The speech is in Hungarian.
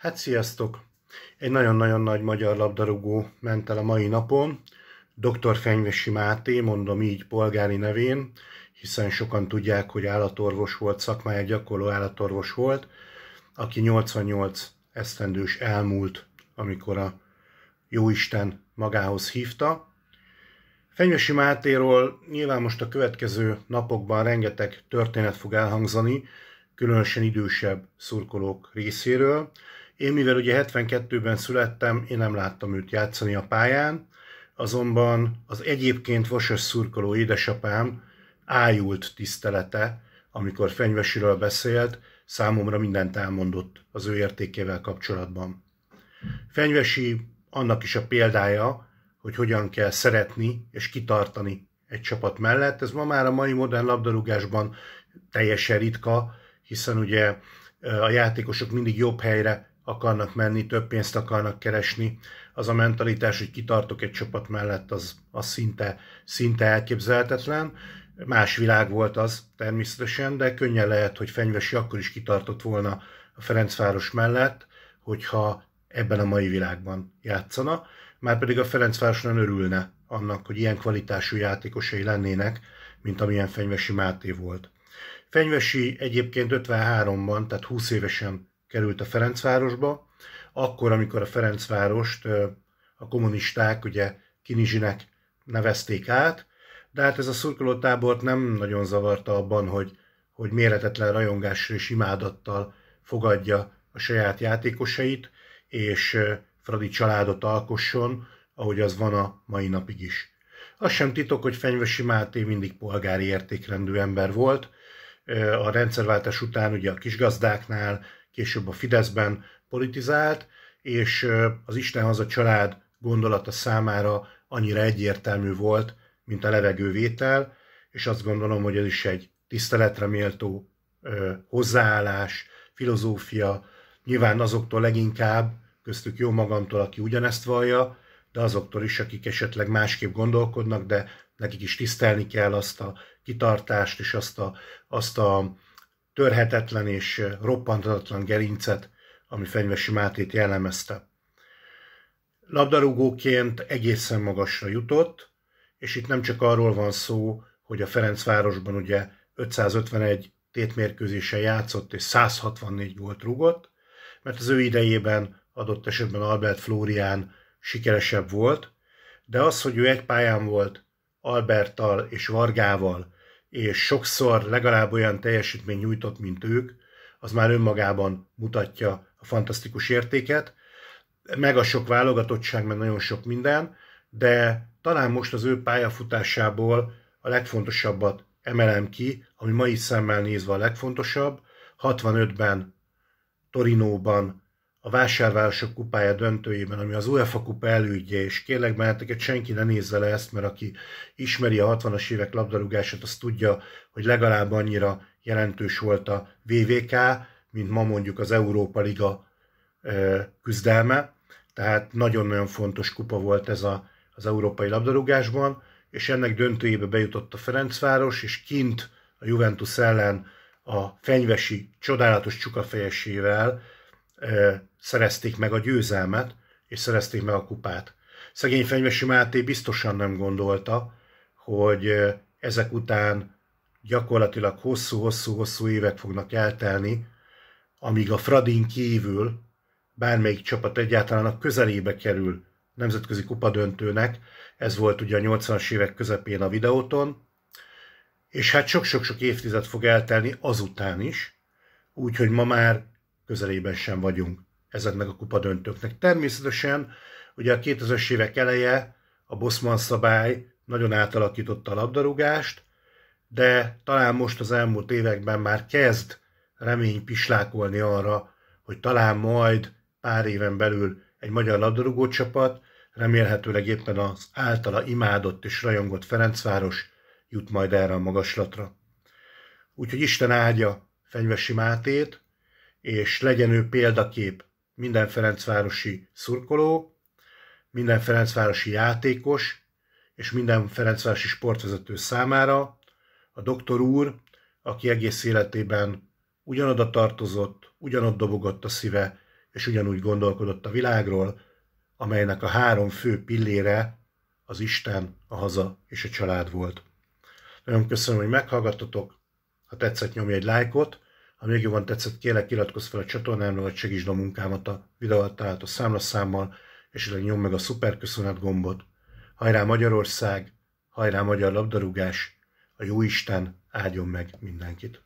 Hát sziasztok! Egy nagyon-nagyon nagy magyar labdarúgó ment el a mai napon, dr. Fenyvesi Máté, mondom így polgári nevén, hiszen sokan tudják, hogy állatorvos volt, szakmája gyakorló állatorvos volt, aki 88 esztendős elmúlt, amikor a Jóisten magához hívta. Fenyvesi Mátéról nyilván most a következő napokban rengeteg történet fog elhangzani, különösen idősebb szurkolók részéről, én mivel ugye 72-ben születtem, én nem láttam őt játszani a pályán, azonban az egyébként vasas szurkoló édesapám ájult tisztelete, amikor fenyvesiről beszélt, számomra mindent elmondott az ő értékével kapcsolatban. Fenyvesi annak is a példája, hogy hogyan kell szeretni és kitartani egy csapat mellett. Ez ma már a mai modern labdarúgásban teljesen ritka, hiszen ugye a játékosok mindig jobb helyre akarnak menni, több pénzt akarnak keresni. Az a mentalitás, hogy kitartok egy csapat mellett, az, az szinte, szinte elképzelhetetlen. Más világ volt az természetesen, de könnyen lehet, hogy Fenyvesi akkor is kitartott volna a Ferencváros mellett, hogyha ebben a mai világban játszana. Márpedig a Ferencváros nem örülne annak, hogy ilyen kvalitású játékosai lennének, mint amilyen Fenyvesi Máté volt. Fenyvesi egyébként 53-ban, tehát 20 évesen került a Ferencvárosba, akkor, amikor a Ferencvárost a kommunisták ugye Kinizsinek nevezték át, de hát ez a szurkolótábort nem nagyon zavarta abban, hogy, hogy méretetlen rajongással és imádattal fogadja a saját játékosait, és Fradi családot alkosson, ahogy az van a mai napig is. Az sem titok, hogy Fenyvesi Máté mindig polgári értékrendű ember volt. A rendszerváltás után ugye a kisgazdáknál, később a Fideszben politizált, és az Isten az a család gondolata számára annyira egyértelmű volt, mint a levegővétel, és azt gondolom, hogy ez is egy tiszteletre méltó hozzáállás, filozófia, nyilván azoktól leginkább, köztük jó magamtól, aki ugyanezt vallja, de azoktól is, akik esetleg másképp gondolkodnak, de nekik is tisztelni kell azt a kitartást és azt a, azt a törhetetlen és roppantatlan gerincet, ami Fenyvesi Mátét jellemezte. Labdarúgóként egészen magasra jutott, és itt nem csak arról van szó, hogy a Ferencvárosban ugye 551 tétmérkőzésen játszott és 164 gólt rúgott, mert az ő idejében adott esetben Albert Flórián sikeresebb volt, de az, hogy ő egy pályán volt Alberttal és Vargával, és sokszor legalább olyan teljesítmény nyújtott, mint ők, az már önmagában mutatja a fantasztikus értéket, meg a sok válogatottság, meg nagyon sok minden, de talán most az ő pályafutásából a legfontosabbat emelem ki, ami mai szemmel nézve a legfontosabb. 65-ben Torinóban a vásárvárosok kupája döntőjében, ami az UEFA kupa elődje, és kérlek benneteket senki ne nézze le ezt, mert aki ismeri a 60-as évek labdarúgását, az tudja, hogy legalább annyira jelentős volt a VVK, mint ma mondjuk az Európa Liga küzdelme, tehát nagyon-nagyon fontos kupa volt ez a, az európai labdarúgásban, és ennek döntőjébe bejutott a Ferencváros, és kint a Juventus ellen a fenyvesi csodálatos csukafejesével szerezték meg a győzelmet, és szerezték meg a kupát. Szegény Fenyvesi Máté biztosan nem gondolta, hogy ezek után gyakorlatilag hosszú-hosszú-hosszú évek fognak eltelni, amíg a Fradin kívül bármelyik csapat egyáltalán a közelébe kerül nemzetközi kupadöntőnek, ez volt ugye a 80-as évek közepén a videóton, és hát sok-sok-sok évtized fog eltelni azután is, úgyhogy ma már közelében sem vagyunk ezeknek a kupadöntőknek. Természetesen ugye a 2000-es évek eleje a Boszman szabály nagyon átalakította a labdarúgást, de talán most az elmúlt években már kezd remény pislákolni arra, hogy talán majd pár éven belül egy magyar labdarúgó csapat, remélhetőleg éppen az általa imádott és rajongott Ferencváros jut majd erre a magaslatra. Úgyhogy Isten áldja Fenyvesi Mátét, és legyen ő példakép minden Ferencvárosi szurkoló, minden Ferencvárosi játékos és minden Ferencvárosi sportvezető számára. A doktor úr, aki egész életében ugyanoda tartozott, ugyanott dobogott a szíve, és ugyanúgy gondolkodott a világról, amelynek a három fő pillére az Isten, a haza és a család volt. Nagyon köszönöm, hogy meghallgattatok. Ha tetszett, nyomj egy lájkot, ha még jobban tetszett, kérlek iratkozz fel a csatornámra, vagy segítsd a munkámat a videó alatt található számlaszámmal, és illetve nyomd meg a szuper köszönet gombot. Hajrá Magyarország, hajrá magyar labdarúgás, a jó Isten áldjon meg mindenkit!